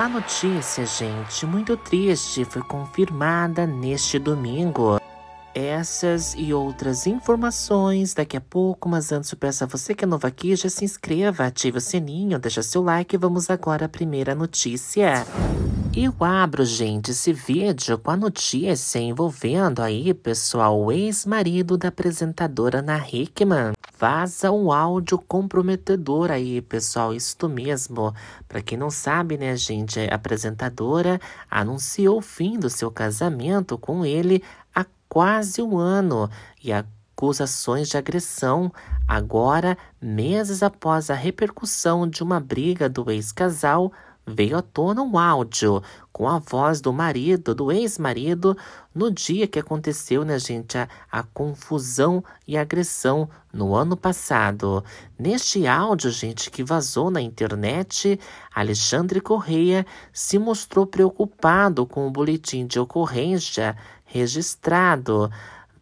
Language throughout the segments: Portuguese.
A notícia, gente, muito triste, foi confirmada neste domingo. Essas e outras informações daqui a pouco, mas antes eu peço a você que é novo aqui, já se inscreva, ative o sininho, deixa seu like e vamos agora à primeira notícia. Eu abro, gente, esse vídeo com a notícia envolvendo aí, pessoal, o ex-marido da apresentadora Ana Hickman vaza um áudio comprometedor aí, pessoal. Isto mesmo. Para quem não sabe, né, gente, a apresentadora anunciou o fim do seu casamento com ele há quase um ano e acusações de agressão. Agora, meses após a repercussão de uma briga do ex-casal, veio à tona um áudio com a voz do marido, do ex-marido, no dia que aconteceu, né, gente, a, a, confusão e agressão no ano passado. Neste áudio, gente, que vazou na internet, Alexandre Correia se mostrou preocupado com o boletim de ocorrência registrado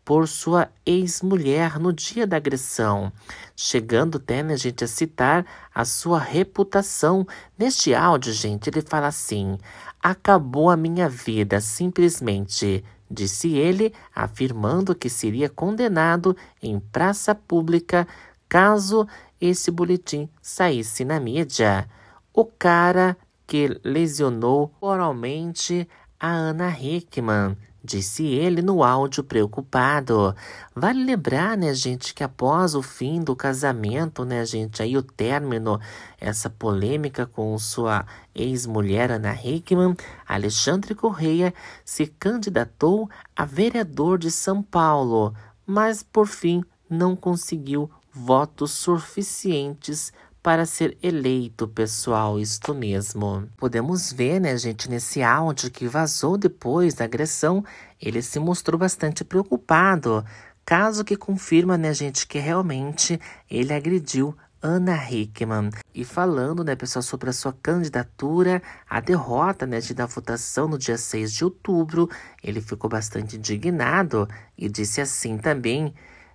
por sua ex-mulher no dia da agressão, chegando até, né, gente, a citar a sua reputação. Neste áudio, gente, ele fala assim: acabou a minha vida, simplesmente. Disse ele, afirmando que seria condenado em praça pública caso esse boletim saísse na mídia. O cara que lesionou oralmente a Ana Hickman Disse ele no áudio preocupado. Vale lembrar, né, gente, que após o fim do casamento, né, gente, aí o término, essa polêmica com sua ex-mulher Ana Hickman, Alexandre Correia se candidatou a vereador de São Paulo, mas por fim não conseguiu votos suficientes para ser eleito, pessoal, isto mesmo. Podemos ver, né, gente, nesse áudio que vazou depois da agressão, ele se mostrou bastante preocupado, caso que confirma, né, gente, que realmente ele agrediu Ana Hickman. E falando, né, pessoal, sobre a sua candidatura, a derrota, né, de da votação no dia 6 de outubro, ele ficou bastante indignado e disse assim também: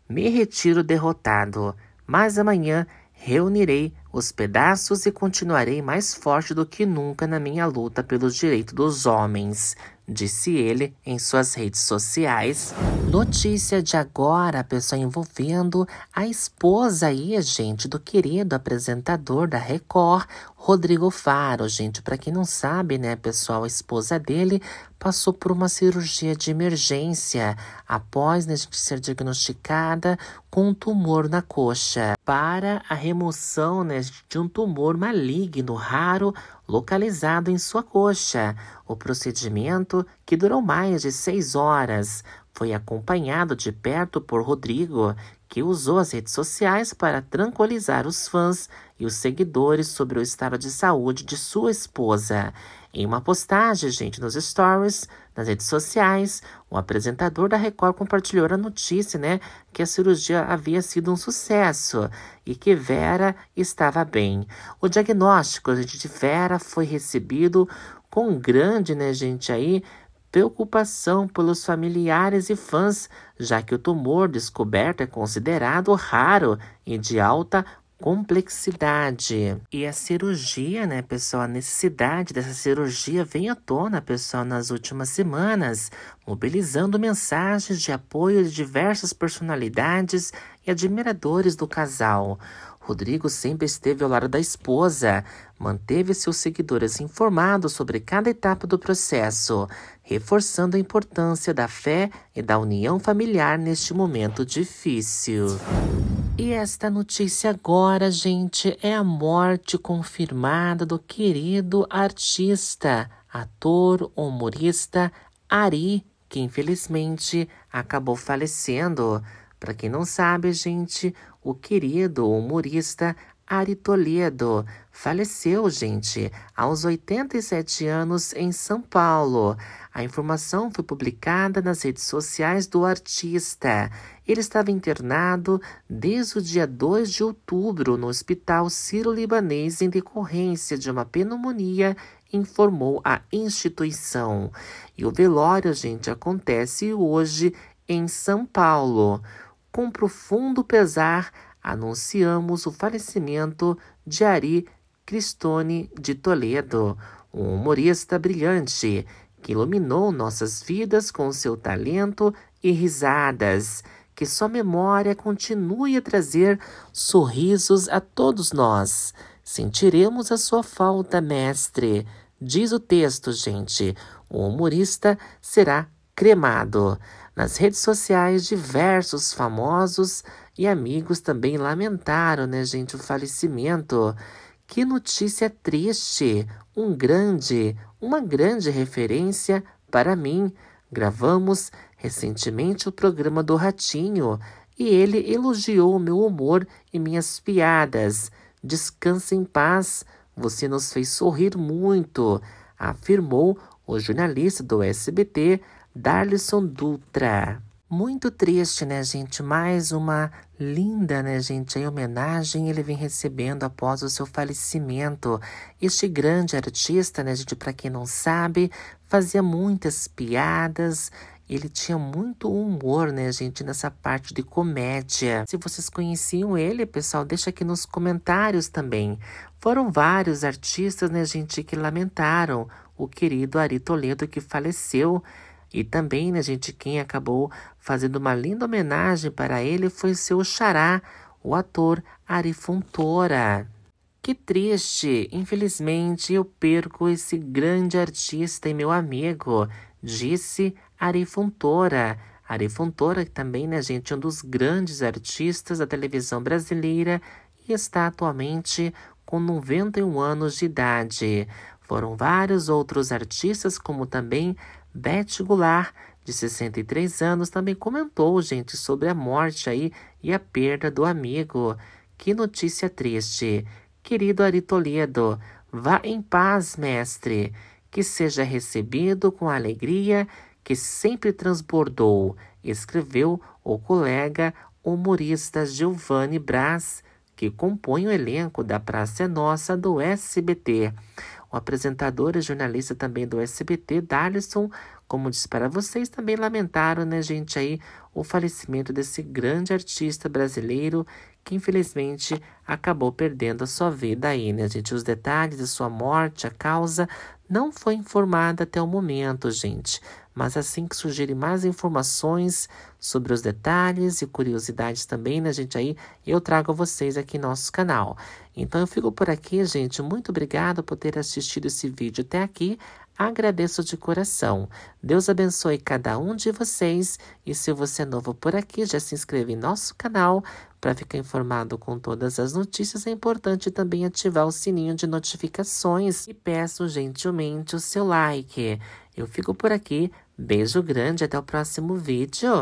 "Me retiro derrotado, mas amanhã reunirei os pedaços e continuarei mais forte do que nunca na minha luta pelos direitos dos homens, disse ele em suas redes sociais. Notícia de agora, pessoal, pessoa envolvendo a esposa e agente do querido apresentador da Record, Rodrigo Faro, gente, para quem não sabe, né, pessoal, a esposa dele passou por uma cirurgia de emergência após né, ser diagnosticada com um tumor na coxa para a remoção né, de um tumor maligno raro localizado em sua coxa. O procedimento, que durou mais de seis horas, foi acompanhado de perto por Rodrigo, que usou as redes sociais para tranquilizar os fãs e os seguidores sobre o estado de saúde de sua esposa. Em uma postagem, gente, nos stories, nas redes sociais, o apresentador da Record compartilhou a notícia, né, que a cirurgia havia sido um sucesso e que Vera estava bem. O diagnóstico, gente, de Vera foi recebido com grande, né, gente, aí, preocupação pelos familiares e fãs, já que o tumor descoberto é considerado raro e de alta complexidade. E a cirurgia, né, pessoal? A necessidade dessa cirurgia vem à tona, pessoal, nas últimas semanas, mobilizando mensagens de apoio de diversas personalidades e admiradores do casal. Rodrigo sempre esteve ao lado da esposa, manteve seus seguidores informados sobre cada etapa do processo, reforçando a importância da fé e da união familiar neste momento difícil. E esta notícia agora, gente, é a morte confirmada do querido artista, ator, humorista Ari, que infelizmente acabou falecendo. Para quem não sabe, gente, o querido humorista Ari Toledo faleceu, gente, aos 87 anos em São Paulo. A informação foi publicada nas redes sociais do artista. Ele estava internado desde o dia 2 de outubro no Hospital Ciro libanês em decorrência de uma pneumonia informou a instituição. E o velório, gente, acontece hoje em São Paulo com profundo pesar, anunciamos o falecimento de Ari Cristone de Toledo, um humorista brilhante que iluminou nossas vidas com seu talento e risadas. Que sua memória continue a trazer sorrisos a todos nós. Sentiremos a sua falta, mestre. Diz o texto, gente. O humorista será cremado. Nas redes sociais, diversos famosos e amigos também lamentaram, né, gente, o falecimento. Que notícia triste! Um grande, uma grande referência para mim. Gravamos recentemente o programa do Ratinho e ele elogiou o meu humor e minhas piadas. Descanse em paz, você nos fez sorrir muito, afirmou o jornalista do SBT Darlison Dutra. Muito triste, né, gente? Mais uma linda, né, gente? A homenagem ele vem recebendo após o seu falecimento. Este grande artista, né, gente, para quem não sabe, fazia muitas piadas, ele tinha muito humor, né, gente, nessa parte de comédia. Se vocês conheciam ele, pessoal, deixa aqui nos comentários também. Foram vários artistas, né, gente, que lamentaram o querido Ari Toledo que faleceu. E também, né, gente, quem acabou fazendo uma linda homenagem para ele foi seu xará, o ator Ari Fontoura. Que triste, infelizmente eu perco esse grande artista e meu amigo, disse Ari Fontoura. Ari Fontoura, que também, né, gente, é um dos grandes artistas da televisão brasileira e está atualmente com 91 anos de idade. Foram vários outros artistas, como também Beth Goulart, de 63 anos, também comentou, gente, sobre a morte aí e a perda do amigo. Que notícia triste. Querido Ari Toledo, vá em paz, mestre. Que seja recebido com a alegria que sempre transbordou, escreveu o colega humorista Giovanni Braz, que compõe o elenco da Praça é Nossa do SBT. O apresentador e jornalista também do SBT, Darlison, como disse para vocês, também lamentaram, né, gente, aí o falecimento desse grande artista brasileiro que infelizmente acabou perdendo a sua vida aí, né, gente? Os detalhes da sua morte, a causa, não foi informada até o momento, gente mas assim que surgirem mais informações sobre os detalhes e curiosidades também, né, gente, aí eu trago a vocês aqui em nosso canal. Então eu fico por aqui, gente. Muito obrigado por ter assistido esse vídeo até aqui. Agradeço de coração. Deus abençoe cada um de vocês. E se você é novo por aqui, já se inscreve em nosso canal para ficar informado com todas as notícias. É importante também ativar o sininho de notificações e peço gentilmente o seu like. Eu fico por aqui. Beijo grande, até o próximo vídeo!